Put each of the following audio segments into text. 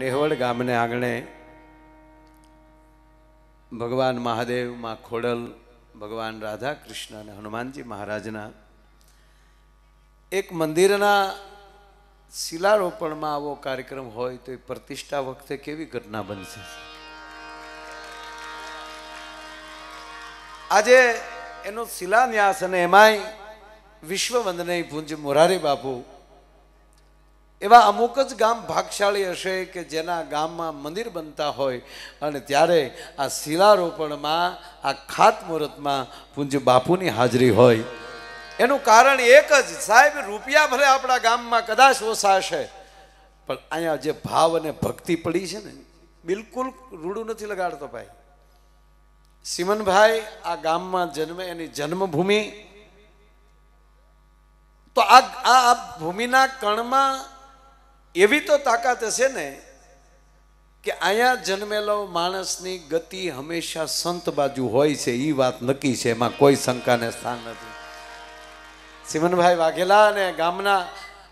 નેહવડ ગામને આંગણે ભગવાન મહાદેવ માં ખોડલ ભગવાન રાધા કૃષ્ણ અને હનુમાનજી મહારાજના એક મંદિરના શિલારોપણમાં આવો કાર્યક્રમ હોય તો એ પ્રતિષ્ઠા વખતે કેવી ઘટના બનશે આજે એનો શિલાન્યાસ અને એમાંય વિશ્વ વંદનય પૂંજ મોરારી બાપુ એવા અમુક જ ગામ ભાગશાળી હશે કે જેના ગામમાં મંદિર બનતા હોય અને ત્યારે આ શિલારોપણમાં આ ખાતમુહૂર્તમાં પૂંજ બાપુની હાજરી હોય એનું કારણ એક જ સાહેબ રૂપિયા ભલે આપણા ગામમાં કદાચ ઓછાશે પણ અહીંયા જે ભાવ અને ભક્તિ પડી છે ને બિલકુલ રૂડું નથી લગાડતો ભાઈ સિમનભાઈ આ ગામમાં જન્મે એની જન્મભૂમિ તો આ આ ભૂમિના કણમાં એવી તો તાકાત હશે ને કે અહીંયા જન્મેલો માણસની ગતિ હંમેશા સંત બાજુ હોય છે એ વાત નક્કી છે એમાં કોઈ શંકાને સ્થાન નથી સિમનભાઈ વાઘેલા અને ગામના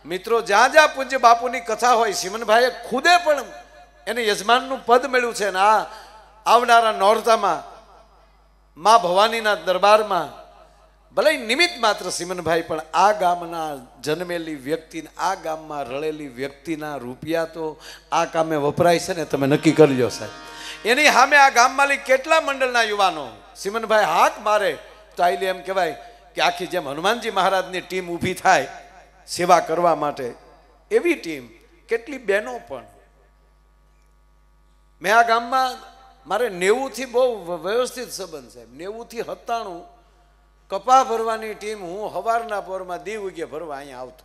મિત્રો જ્યાં જ્યાં પૂજ્ય બાપુની કથા હોય સિમનભાઈએ ખુદે પણ એને યજમાનનું પદ મળ્યું છે ને આ આવનારા નોરતામાં મા ભવાનીના દરબારમાં ભલે નિમિત્ત માત્ર સિમનભાઈ પણ આ ગામના જન્મેલી વ્યક્તિ આ ગામમાં રળેલી વ્યક્તિના રૂપિયા તો આ કામે વપરાય છે ને તમે નક્કી કરજો સાહેબ એની સામે આ ગામ માલિક કેટલા મંડળના યુવાનો સિમનભાઈ હાથ મારે તો આઈલી એમ કહેવાય કે આખી જેમ હનુમાનજી મહારાજની ટીમ ઊભી થાય સેવા કરવા માટે એવી ટીમ કેટલી બહેનો પણ મેં આ ગામમાં મારે નેવુંથી બહુ વ્યવસ્થિત સંબંધ સાહેબ નેવુંથી હતાણું કપા ભરવાની ટીમ હું હવારના પોરમાં દીવ ઉગે ભરવા અહીંયા આવતો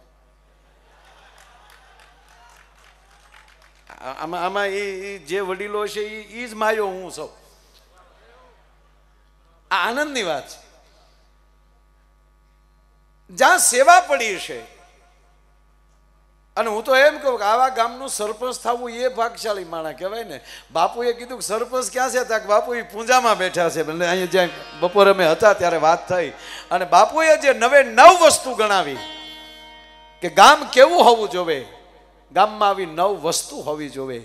આમાં આમાં એ જે વડીલો છે એ જ માયો હું સૌ આ આનંદની વાત છે જ્યાં સેવા પડી છે અને હું તો એમ કહું કે આવા ગામનું સરપંચ થવું એ ભાગશાળી માણા કહેવાય ને બાપુએ કીધું કે સરપંચ ક્યાં છે ત્યાં બાપુ એ પૂજામાં બેઠા છે એટલે અહીંયા જ્યાં બપોરે અમે હતા ત્યારે વાત થઈ અને બાપુએ જે નવે નવ વસ્તુ ગણાવી કે ગામ કેવું હોવું જોવે ગામમાં આવી નવ વસ્તુ હોવી જોવે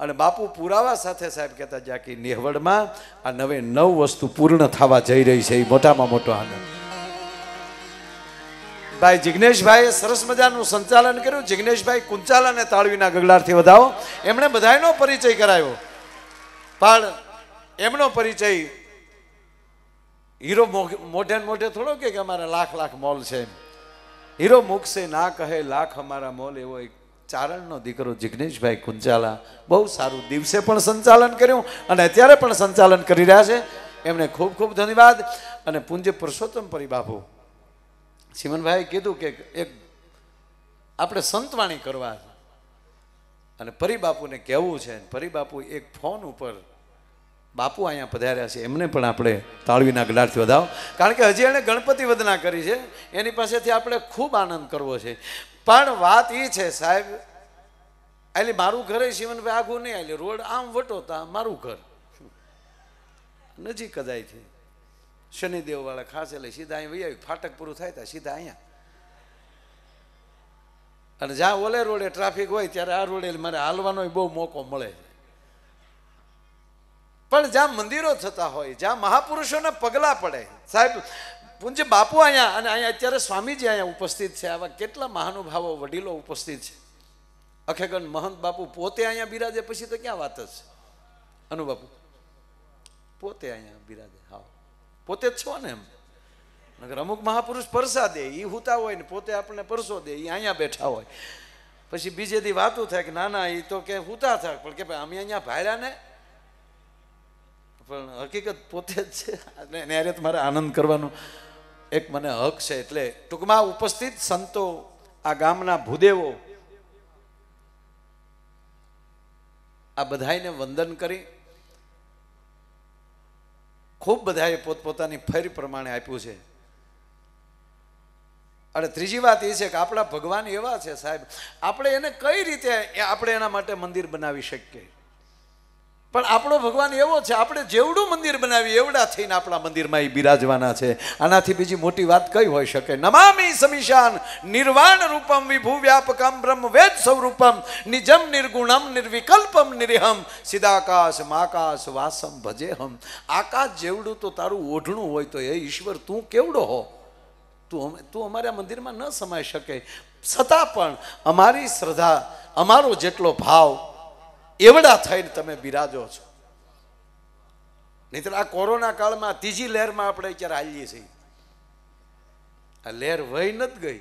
અને બાપુ પુરાવા સાથે સાહેબ કહેતા જ્યાં કે નેહવડમાં આ નવે નવ વસ્તુ પૂર્ણ થવા જઈ રહી છે એ મોટામાં મોટો આનંદ ભાઈ જિગ્નેશભાઈએ સરસ મજાનું સંચાલન કર્યું જિગ્નેશભાઈ કુંચાલ અને તાળવીના ગગલારથી વધાવો એમણે બધાનો પરિચય કરાયો પણ એમનો પરિચય હીરો મોઢે મોઢે થોડો કે અમારા લાખ લાખ મોલ છે હીરો મૂકશે ના કહે લાખ અમારા મોલ એવો એક ચારણનો દીકરો જિગ્નેશભાઈ કુંચાલા બહુ સારું દિવસે પણ સંચાલન કર્યું અને અત્યારે પણ સંચાલન કરી રહ્યા છે એમને ખૂબ ખૂબ ધન્યવાદ અને પૂજ્ય પુરુષોત્તમ પરિબાબુ સિમનભાઈએ કીધું કે એક આપણે સંતવાણી કરવા છે અને બાપુને કહેવું છે બાપુ એક ફોન ઉપર બાપુ અહીંયા પધાર્યા છે એમને પણ આપણે તાળવીના ગલારથી વધાવો કારણ કે હજી એણે ગણપતિ વદના કરી છે એની પાસેથી આપણે ખૂબ આનંદ કરવો છે પણ વાત એ છે સાહેબ એટલે મારું ઘરે શિવનભાઈ આઘું નહીં એટલે રોડ આમ વટોતા મારું ઘર નજીક કદાય છે શનિદેવવાળા ખાસ એટલે સીધા અહીં વહી ફાટક પૂરું થાય ત્યાં સીધા અહીંયા અને જ્યાં ઓલે રોડે ટ્રાફિક હોય ત્યારે આ રોડે મારે હાલવાનો બહુ મોકો મળે પણ જ્યાં મંદિરો થતા હોય જ્યાં મહાપુરુષોના પગલાં પડે સાહેબ પૂજ્ય બાપુ અહીંયા અને અહીંયા અત્યારે સ્વામીજી અહીંયા ઉપસ્થિત છે આવા કેટલા મહાનુભાવો વડીલો ઉપસ્થિત છે અખેગણ મહંત બાપુ પોતે અહીંયા બિરાજે પછી તો ક્યાં વાત જ છે અનુબાપુ પોતે અહીંયા બિરાજે હા પોતે જ છો ને એમ નગર અમુક મહાપુરુષ પરસા દે એ હુતા હોય ને પોતે આપણને પરસો દે એ અહીંયા બેઠા હોય પછી બીજે દી વાતું થાય કે ના ના એ તો કે હુતા થાય પણ કે ભાઈ અમે અહીંયા ભાડ્યા ને પણ હકીકત પોતે જ છે અને અરે મારે આનંદ કરવાનો એક મને હક છે એટલે ટૂંકમાં ઉપસ્થિત સંતો આ ગામના ભૂદેવો આ બધાને વંદન કરી ખૂબ બધાએ પોતપોતાની ફેર પ્રમાણે આપ્યું છે અને ત્રીજી વાત એ છે કે આપણા ભગવાન એવા છે સાહેબ આપણે એને કઈ રીતે આપણે એના માટે મંદિર બનાવી શકીએ પણ આપણો ભગવાન એવો છે આપણે જેવડું મંદિર બનાવીએ એવડા થઈને આપણા મંદિરમાં એ બિરાજવાના છે આનાથી બીજી મોટી વાત કઈ હોઈ શકે નમામી સમીશાન નિર્વાણ રૂપમ વિભુ વ્યાપકમ બ્રહ્મ વેદ સ્વરૂપમ નિજમ નિર્ગુણમ નિર્વિકલ્પમ નિરિહમ સિદાકાશ માકાશ વાસમ ભજેહમ આકાશ જેવડું તો તારું ઓઢણું હોય તો એ ઈશ્વર તું કેવડો હો તું તું અમારા મંદિરમાં ન સમાઈ શકે છતાં પણ અમારી શ્રદ્ધા અમારો જેટલો ભાવ એવડા થઈને તમે બિરાજો છો નહીતર આ કોરોના કાળમાં ત્રીજી લહેરમાં આપણે અત્યારે હાલીએ છીએ આ લહેર વહી નથી ગઈ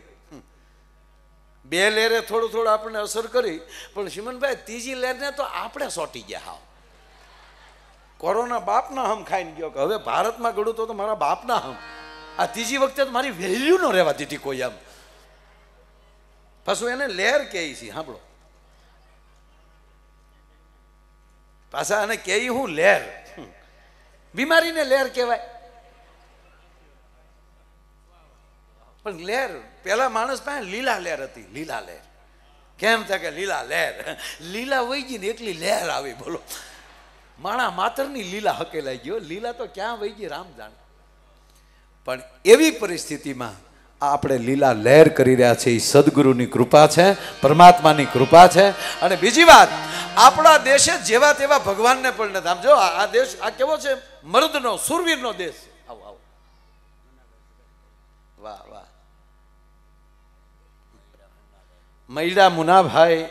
બે લહેરે થોડું થોડું આપણને અસર કરી પણ સિમનભાઈ ત્રીજી લહેરને તો આપણે સોટી ગયા હાવ કોરોના બાપના હમ ખાઈને ગયો કે હવે ભારતમાં ગળું તો મારા બાપના હમ આ ત્રીજી વખતે તો મારી વેલ્યુ ન રહેવા દીધી કોઈ આમ પાછું એને લહેર કહે છે સાંભળો પાછા અને કે હું લહેર બીમારીને લહેર કહેવાય પણ લહેર પેલા માણસ પાસે લીલા લહેર હતી લીલા લહેર કેમ થાય કે લીલા લહેર લીલા વહી ગઈ ને એટલી લહેર આવી બોલો માણા માતરની લીલા હકેલાઈ ગયો લીલા તો ક્યાં વહી ગઈ રામ જાણે પણ એવી પરિસ્થિતિમાં આપણે લીલા લહેર કરી રહ્યા છીએ એ સદગુરુની કૃપા છે પરમાત્માની કૃપા છે અને બીજી વાત આપણા દેશે જેવા તેવા ભગવાનને પણ નથી આમ જો આ દેશ આ કેવો છે મર્દનો સુરવીરનો દેશ આવો આવો વાહ વાહ મૈડા મુનાભાઈ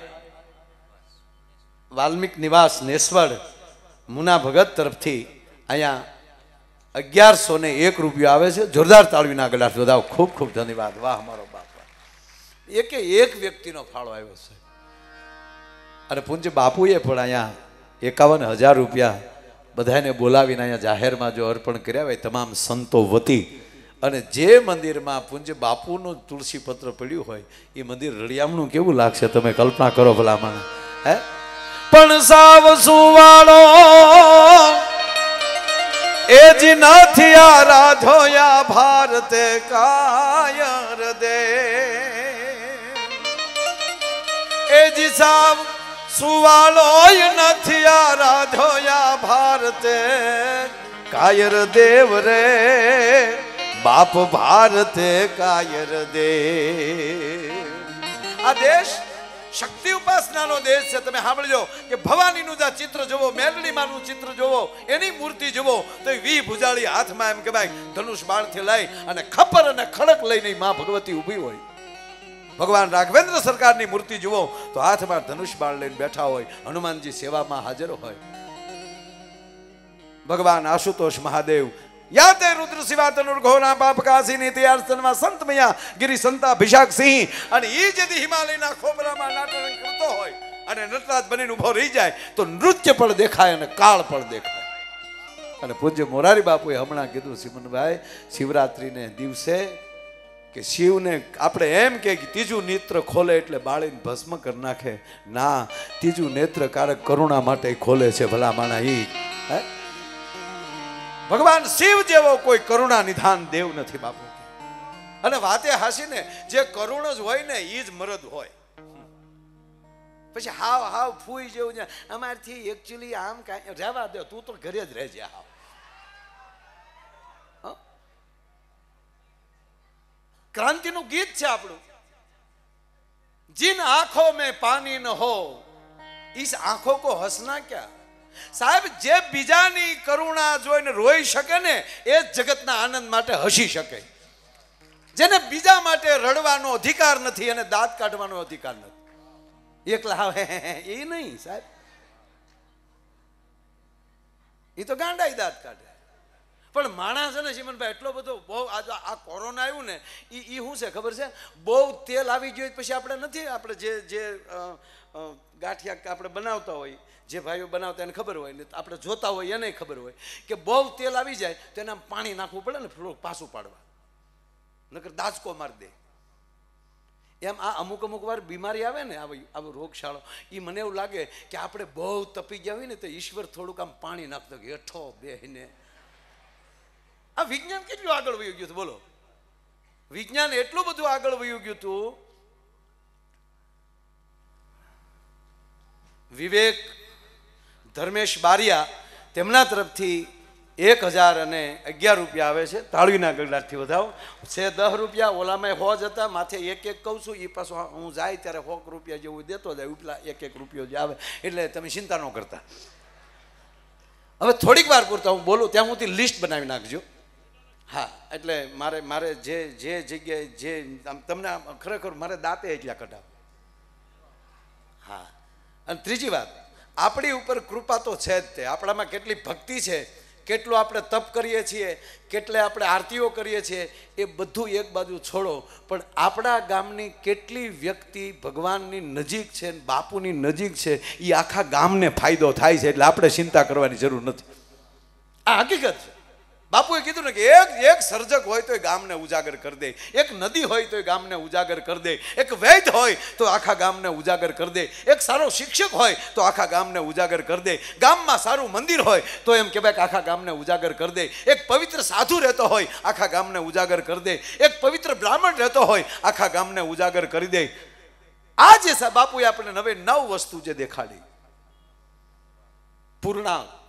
વાલ્મિક નિવાસ નેસવડ મુના ભગત તરફથી અહીંયા અગિયારસો ને એક રૂપિયો આવે છે જોરદાર તાળવીના ગલાસ બધા ખૂબ ખૂબ ધન્યવાદ વાહ મારો બાપા એકે એક વ્યક્તિનો ફાળો આવ્યો છે અને પૂંજ બાપુએ પણ અહીંયા એકાવન હજાર રૂપિયા બધાને બોલાવીને અહીંયા જાહેરમાં જો અર્પણ કર્યા હોય તમામ સંતો વતી અને જે મંદિરમાં પૂંજ બાપુનું તુલસી પત્ર પડ્યું હોય એ મંદિર રળિયામણું કેવું લાગશે તમે કલ્પના કરો ભલામણ હે પણ સાવ સુવાળો એ જીનાથી આ રાધોયા ભારતે કાયર દે એ જી સાબ સુવાળોય નથી આ રાધોયા ભારતે કાયર દેવ રે બાપ ભારતે કાયર દે આ દેશ શક્તિ ઉપાસનાનો દેશ છે તમે સાંભળજો કે ભવાનીનું જ ચિત્ર જોવો મેલડીમાનું ચિત્ર જોવો એની મૂર્તિ જોવો તો વી ભુજાળી હાથમાં એમ કહેવાય ધનુષ બાળથી લઈ અને ખપર અને ખડક લઈને મા ભગવતી ઊભી હોય ભગવાન રાઘવેન્દ્ર સરકારની મૂર્તિ જુઓ તો હાથમાં ધનુષ બાળ લઈને બેઠા હોય હનુમાનજી સેવામાં હાજર હોય ભગવાન આશુતોષ મહાદેવ યાતે રુદ્ર સિવાતનુર્ઘોના પાપકાસી નીતિ આર્સનમાં સંતમયા ગિરી સંતા અભિષાક સિંહ અને એ જેથી હિમાલયના ખોબરામાં નાટક કરતો હોય અને નટરાજ બનીને ઉભો રહી જાય તો નૃત્ય પણ દેખાય અને કાળ પણ દેખાય અને પૂજ્ય મોરારી બાપુએ હમણાં કીધું સિમનભાઈ શિવરાત્રિને દિવસે કે શિવને આપણે એમ કે ત્રીજું નેત્ર ખોલે એટલે બાળીને ભસ્મ કરી નાખે ના ત્રીજું નેત્ર કારક કરુણા માટે ખોલે છે ભલા માણા એ હે ભગવાન શિવ જેવો કોઈ કરુણા નિધાન દેવ નથી બાપુ અને વાતે હાસીને જે કરુણ જ હોય ને એ જ મરદ હોય પછી હાવ હાવ ફૂઈ જેવું છે અમારથી એકચ્યુઅલી આમ કાંઈ રહેવા દે તું તો ઘરે જ રહેજે હાવ ક્રાંતિનું ગીત છે આપણું જીન આંખો મેં પાણી ન હો इस આંખો કો હસના क्या સાહેબ જે બીજાની કરુણા જોઈને રોઈ શકે ને એ જગતના આનંદ માટે હસી શકે જેને બીજા માટે રડવાનો અધિકાર નથી અને દાંત કાઢવાનો અધિકાર નથી એકલા હવે એ નહીં સાહેબ એ તો ગાંડા દાંત કાઢે પણ માણસ છે ને સિમનભાઈ એટલો બધો બહુ આ કોરોના આવ્યું ને એ એ શું છે ખબર છે બહુ તેલ આવી ગયું પછી આપણે નથી આપણે જે જે ગાંઠિયા આપણે બનાવતા હોય જે ભાઈઓ બનાવતા એને ખબર હોય ને આપણે જોતા હોય એને ખબર હોય કે બહુ તેલ આવી જાય તો એના પાણી નાખવું પડે ને ફ્લોર પાછું પાડવા નકર દાજકો મારી દે એમ આ અમુક અમુક વાર બીમારી આવે ને આવી આવો રોગશાળો એ મને એવું લાગે કે આપણે બહુ તપી ગયા હોય ને તો ઈશ્વર થોડુંક આમ પાણી નાખતો કે હેઠો બેહીને આ વિજ્ઞાન કેટલું આગળ વયું ગયું હતું બોલો વિજ્ઞાન એટલું બધું આગળ વયું ગયું હતું વિવેક ધર્મેશ બારિયા તેમના તરફથી એક હજાર અને અગિયાર રૂપિયા આવે છે તાળીના ગગડાટથી વધારો છે દસ રૂપિયા ઓલામાં હો જતા માથે એક એક કહું છું એ પાછું હું જાય ત્યારે હોક રૂપિયા જેવું દેતો જાય ઉપલા એક એક રૂપિયો જે આવે એટલે તમે ચિંતા ન કરતા હવે થોડીક વાર પૂરતા હું બોલું ત્યાં હું લિસ્ટ બનાવી નાખજો હા એટલે મારે મારે જે જે જગ્યાએ જે તમને ખરેખર મારે દાંતે એટલા કઢાવ હા અને ત્રીજી વાત આપણી ઉપર કૃપા તો છે જ તે આપણામાં કેટલી ભક્તિ છે કેટલું આપણે તપ કરીએ છીએ કેટલે આપણે આરતીઓ કરીએ છીએ એ બધું એક બાજુ છોડો પણ આપણા ગામની કેટલી વ્યક્તિ ભગવાનની નજીક છે ને બાપુની નજીક છે એ આખા ગામને ફાયદો થાય છે એટલે આપણે ચિંતા કરવાની જરૂર નથી આ હકીકત છે બાપુએ કીધું ને કે એક એક સર્જક હોય તો એ ગામને ઉજાગર કરી દે એક નદી હોય તો એ ગામને ઉજાગર કરી દે એક વૈદ હોય તો આખા ગામને ઉજાગર કરી દે એક સારો શિક્ષક હોય તો આખા ગામને ઉજાગર કરી દે ગામમાં સારું મંદિર હોય તો એમ કહેવાય કે આખા ગામને ઉજાગર કરી દે એક પવિત્ર સાધુ રહેતો હોય આખા ગામને ઉજાગર કરી દે એક પવિત્ર બ્રાહ્મણ રહેતો હોય આખા ગામને ઉજાગર કરી દે આ જે બાપુએ આપણે નવે નવ વસ્તુ જે દેખાડી પૂર્ણા